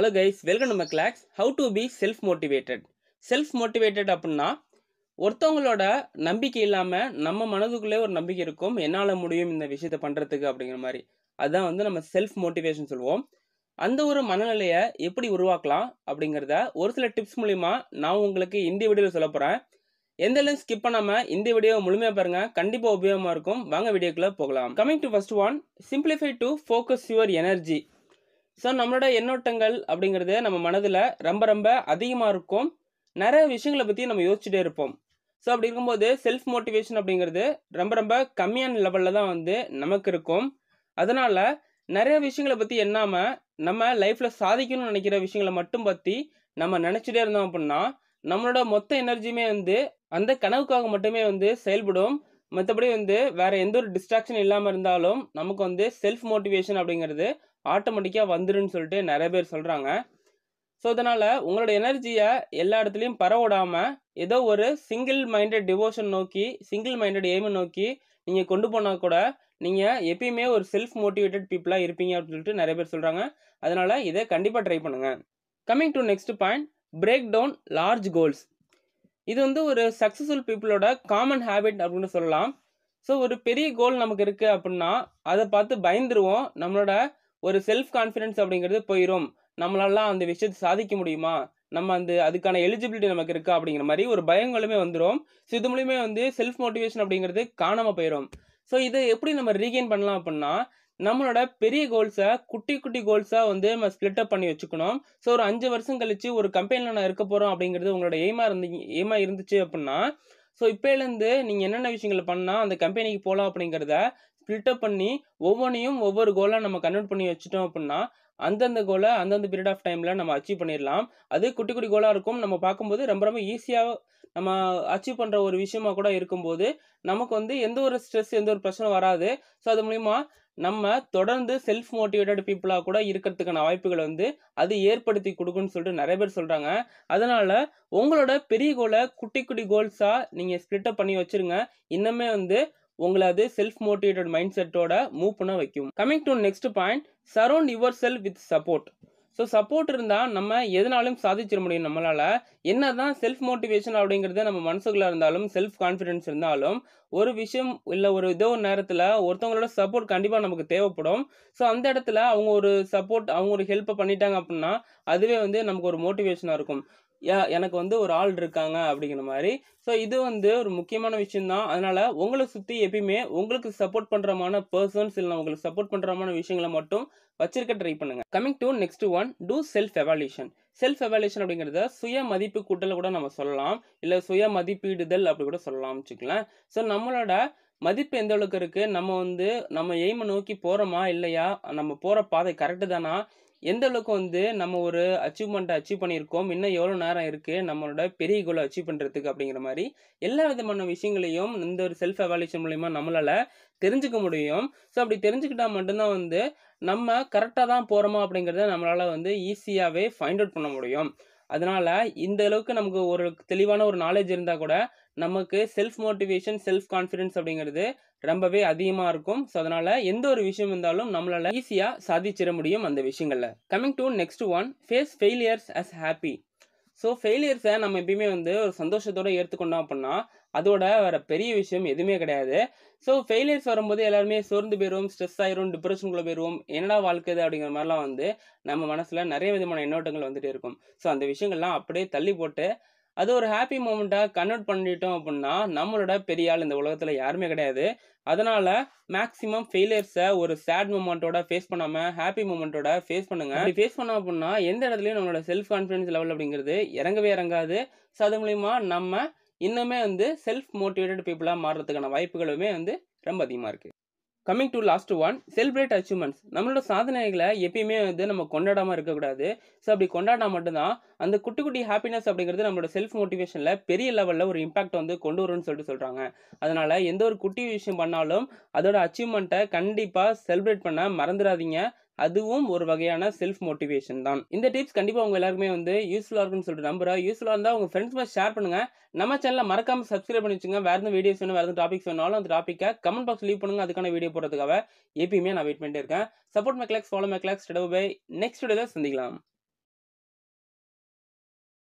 hello guys welcome நம்ம class how to be self motivated self motivated அப்படின்னா ஒருத்தவங்களோட நம்பிக்கை இல்லாமல் நம்ம மனதுக்குள்ளே ஒரு நம்பிக்கை இருக்கும் என்னால் முடியும் இந்த விஷயத்தை பண்ணுறதுக்கு அப்படிங்கிற மாதிரி அதுதான் வந்து நம்ம செல்ஃப் மோட்டிவேஷன் சொல்லுவோம் அந்த ஒரு மனநிலையை எப்படி உருவாக்கலாம் அப்படிங்கிறத ஒரு சில டிப்ஸ் மூலிமா நான் உங்களுக்கு இந்த வீடியோவில் சொல்ல போகிறேன் எந்த லைன் ஸ்கிப் பண்ணாமல் இந்த வீடியோவை முழுமையாக பாருங்கள் கண்டிப்பாக உபயோகமாக இருக்கும் வாங்க வீடியோக்குள்ளே போகலாம் coming to first one simplify to focus your energy so நம்மளோட எண்ணோட்டங்கள் அப்படிங்கிறது நம்ம மனதில் ரொம்ப ரொம்ப அதிகமாக இருக்கும் நிறைய விஷயங்களை பற்றி நம்ம யோசிச்சுட்டே இருப்போம் ஸோ அப்படி இருக்கும்போது செல்ஃப் மோட்டிவேஷன் அப்படிங்கிறது ரொம்ப ரொம்ப கம்மியான லெவலில் தான் வந்து நமக்கு இருக்கும் அதனால் நிறைய விஷயங்களை பற்றி எண்ணாமல் நம்ம லைஃப்பில் சாதிக்கணும்னு நினைக்கிற விஷயங்களை மட்டும் பற்றி நம்ம நினச்சிட்டே இருந்தோம் அப்படின்னா நம்மளோட மொத்த எனர்ஜியுமே வந்து அந்த கனவுக்காக மட்டுமே வந்து செயல்படும் மற்றபடி வந்து வேறு எந்த ஒரு டிஸ்ட்ராக்ஷன் இல்லாமல் இருந்தாலும் நமக்கு வந்து செல்ஃப் மோட்டிவேஷன் அப்படிங்கிறது ஆட்டோமேட்டிக்காக வந்துருன்னு சொல்லிட்டு நிறைய பேர் சொல்கிறாங்க ஸோ அதனால் உங்களோட எனர்ஜியை எல்லா இடத்துலையும் பரவிடாமல் ஏதோ ஒரு சிங்கிள் மைண்டட் டிவோஷன் நோக்கி சிங்கிள் மைண்டட் எய்மை நோக்கி நீங்கள் கொண்டு போனால் கூட நீங்கள் எப்பயுமே ஒரு செல்ஃப் மோட்டிவேட்டட் பீப்புளாக இருப்பீங்க அப்படின்னு சொல்லிட்டு நிறைய பேர் சொல்கிறாங்க அதனால் இதை கண்டிப்பாக ட்ரை பண்ணுங்கள் coming to next point break down large goals இது வந்து ஒரு சக்ஸஸ்ஃபுல் பீப்புளோட காமன் ஹேபிட் அப்படின்னு சொல்லலாம் ஸோ ஒரு பெரிய கோல் நமக்கு இருக்குது அப்படின்னா அதை பார்த்து பயந்துருவோம் நம்மளோட ஒரு செல்ஃப் கான்ஃபிடென்ஸ் அப்படிங்கிறது போயிடும் நம்மளாலாம் அந்த விஷயத்தை சாதிக்க முடியுமா நம்ம அந்த அதுக்கான எலிஜிபிலிட்டி நமக்கு இருக்கா அப்படிங்கிற மாதிரி ஒரு பயங்களுமே வந்துடும் ஸோ இது மூலியமே வந்து செல்ஃப் மோட்டிவேஷன் அப்படிங்கிறது காணாமல் போயிடும் ஸோ இதை எப்படி நம்ம ரீகெயின் பண்ணலாம் அப்படின்னா நம்மளோட பெரிய கோல்ஸை குட்டி குட்டி கோல்ஸாக வந்து நம்ம ஸ்பிளிட்டப் பண்ணி வச்சுக்கணும் ஸோ ஒரு அஞ்சு வருஷம் கழிச்சு ஒரு கம்பெனியில் நான் இருக்க போகிறோம் அப்படிங்கிறது உங்களோட எய்மா இருந்து ஏமா இருந்துச்சு அப்படின்னா ஸோ இப்போலேருந்து நீங்கள் என்னென்ன விஷயங்கள் பண்ணால் அந்த கம்பெனிக்கு போகலாம் அப்படிங்கிறத ஸ்பிளிட்டப் பண்ணி ஒவ்வொன்றையும் ஒவ்வொரு கோலாக நம்ம கன்வெர்ட் பண்ணி வச்சுட்டோம் அப்படின்னா அந்தந்த கோலை அந்தந்த பீரியட் ஆஃப் டைமில் நம்ம அச்சீவ் பண்ணிடலாம் அது குட்டி குட்டி கோலாக இருக்கும் நம்ம பார்க்கும்போது ரொம்ப ரொம்ப ஈஸியாக நம்ம அச்சீவ் பண்ணுற ஒரு விஷயமா கூட இருக்கும்போது நமக்கு வந்து எந்த ஒரு ஸ்ட்ரெஸ் எந்த ஒரு பிரச்சனை வராது ஸோ அது மூலிமா நம்ம தொடர்ந்து செல்ஃப் மோட்டிவேட்டட் பீப்புளாக கூட இருக்கிறதுக்கான வாய்ப்புகளை வந்து அது ஏற்படுத்தி கொடுக்குன்னு சொல்லிட்டு நிறைய பேர் சொல்கிறாங்க அதனால் உங்களோட பெரிய கோலை குட்டி குட்டி கோல்ஸாக நீங்கள் ஸ்ப்ளிட்டப் பண்ணி வச்சுருங்க இன்னுமே வந்து உங்களை அது செல்ஃப் மோட்டிவேட்டட் மைண்ட் செட்டோட மூவ் பண்ண வைக்கும் coming to next point surround yourself with support so support இருந்தால் நம்ம எதனாலும் சாதிச்சிட முடியும் நம்மளால் என்ன தான் செல்ஃப் மோட்டிவேஷன் அப்படிங்கிறது நம்ம மனசுக்குள்ளே இருந்தாலும் செல்ஃப் கான்ஃபிடென்ஸ் இருந்தாலும் ஒரு விஷயம் இல்லை ஒரு ஏதோ ஒரு நேரத்தில் ஒருத்தவங்களோட சப்போர்ட் கண்டிப்பாக நமக்கு தேவைப்படும் ஸோ அந்த இடத்துல அவங்க ஒரு சப்போர்ட் அவங்க ஒரு ஹெல்ப்பை பண்ணிட்டாங்க அப்படின்னா அதுவே வந்து நமக்கு ஒரு மோட்டிவேஷனாக இருக்கும் எனக்கு வந்து ஒரு ஆள் இருக்காங்க அப்படிங்கிற மாதிரி ஸோ இது வந்து ஒரு முக்கியமான விஷயம்தான் அதனால் உங்களை சுற்றி எப்பயுமே உங்களுக்கு சப்போர்ட் பண்ணுறமான பர்சன்ஸ் இல்லை உங்களுக்கு சப்போர்ட் பண்ணுறமான விஷயங்களை மட்டும் வச்சிருக்க ட்ரை பண்ணுங்க coming to next one do self evaluation self evaluation அப்படிங்கிறத சுய மதிப்பு கூட்டல் கூட நம்ம சொல்லலாம் இல்லை சுய மதிப்பீடுதல் அப்படி கூட சொல்லலாம்னு வச்சுக்கலாம் ஸோ நம்மளோட மதிப்பு எந்த அளவுக்கு இருக்குது நம்ம வந்து நம்ம எய்மை நோக்கி போகிறோமா இல்லையா நம்ம போகிற பாதை கரெக்டு தானா எந்த அளவுக்கு வந்து நம்ம ஒரு அச்சீவ்மெண்ட்டை அச்சீவ் பண்ணியிருக்கோம் இன்னும் எவ்வளோ நேரம் இருக்குது நம்மளோட பெரிய கோலை அச்சீவ் பண்ணுறதுக்கு அப்படிங்கிற மாதிரி எல்லா விதமான விஷயங்களையும் இந்த ஒரு செல்ஃப் எவாலுவேஷன் மூலயமா நம்மளால் தெரிஞ்சுக்க முடியும் ஸோ அப்படி தெரிஞ்சுக்கிட்டால் மட்டும்தான் வந்து நம்ம கரெக்டாக தான் போகிறோமா அப்படிங்கிறத நம்மளால் வந்து ஈஸியாகவே ஃபைண்ட் அவுட் பண்ண முடியும் அதனால் இந்த அளவுக்கு நமக்கு ஒரு தெளிவான ஒரு நாலேஜ் இருந்தால் கூட நமக்கு செல்ஃப் மோட்டிவேஷன் செல்ஃப் கான்ஃபிடென்ஸ் அப்படிங்கிறது ரொம்பவே அதிகமாக இருக்கும் ஸோ அதனால் எந்த ஒரு விஷயம் இருந்தாலும் நம்மளால் ஈஸியாக சாதிச்சிட முடியும் அந்த விஷயங்களில் coming to next one face failures as happy so ஃபெயிலியர்ஸை நம்ம எப்பயுமே வந்து ஒரு சந்தோஷத்தோடு ஏற்றுக்கொண்டோம் அப்படின்னா அதோட வர பெரிய விஷயம் எதுவுமே கிடையாது ஸோ ஃபெயிலியர்ஸ் வரும்போது எல்லாருமே சோர்ந்து போயிடும் ஸ்ட்ரெஸ் ஆயிரும் டிப்ரெஷனுக்குள்ளே போயிடுவோம் என்னடா வாழ்க்கை அப்படிங்கிற மாதிரிலாம் வந்து நம்ம மனசில் நிறைய விதமான எண்ணோட்டங்கள் வந்துகிட்டே இருக்கும் ஸோ அந்த விஷயங்கள்லாம் அப்படியே தள்ளி போட்டு அது ஒரு ஹாப்பி மூமெண்ட்டாக கன்வெர்ட் பண்ணிட்டோம் அப்படின்னா நம்மளோட பெரிய ஆள் இந்த உலகத்தில் யாருமே கிடையாது அதனால மேக்ஸிமம் ஃபெயிலியர்ஸை ஒரு சேட் மூமெண்ட்டோட ஃபேஸ் பண்ணாமல் ஹாப்பி மூமெண்ட்டோட ஃபேஸ் பண்ணுங்க அப்படி ஃபேஸ் பண்ணோம் அப்படின்னா எந்த இடத்துலையும் நம்மளோட செல்ஃப் கான்ஃபிடன்ஸ் லெவல் அப்படிங்கிறது இறங்கவே இறங்காது ஸோ அது மூலிமா நம்ம இன்னுமே வந்து செல்ஃப் மோட்டிவேட்டட் பீப்புளாக மாறுறதுக்கான வாய்ப்புகளுமே வந்து ரொம்ப அதிகமாக இருக்குது coming to last one celebrate achievements நம்மளோட சாதனைகளை எப்பயுமே வந்து நம்ம கொண்டாடாமல் இருக்கக்கூடாது ஸோ அப்படி கொண்டாடினா மட்டும்தான் அந்த குட்டி குட்டி ஹாப்பினஸ் அப்படிங்கிறது நம்மளோட செல்ஃப் மோட்டிவேஷனில் பெரிய லெவலில் ஒரு இம்பாக்ட் வந்து கொண்டு வரும்னு சொல்லிட்டு சொல்கிறாங்க அதனால் எந்த ஒரு குட்டி விஷயம் பண்ணாலும் அதோட அச்சீவ்மெண்ட்டை கண்டிப்பாக செலிப்ரேட் பண்ண மறந்துடாதீங்க அதுவும் ஒரு வகையான செல்ஃப் மோட்டிவேஷன் தான் இந்த டிப்ஸ் கண்டிப்பாக உங்கள் எல்லாருமே வந்து யூஸ்ஃபுல்லாக இருக்குன்னு சொல்லிட்டு நம்புறேன் யூஸ்ஃபுல்லாக இருந்தால் உங்கள் ஃப்ரெண்ட்ஸ் மாதிரி ஷேர் பண்ணுங்க நம்ம சேனலை மறக்காமல் சப்ஸ்கிரைப் பண்ணி வச்சுங்க வேறு எந்த வீடியோஸ் வேணும் வேறு எந்த டாபிக்ஸ் வேணாலும் அந்த டாப்பிக்கை கமெண்ட் பாக்ஸ் லீவ் பண்ணுங்க அதுக்கான வீடியோ போடுறதுக்காக எப்பயுமே நான் வெயிட் பண்ணிட்டு இருக்கேன் support my clocks follow my clocks bye next video சந்திக்கலாம்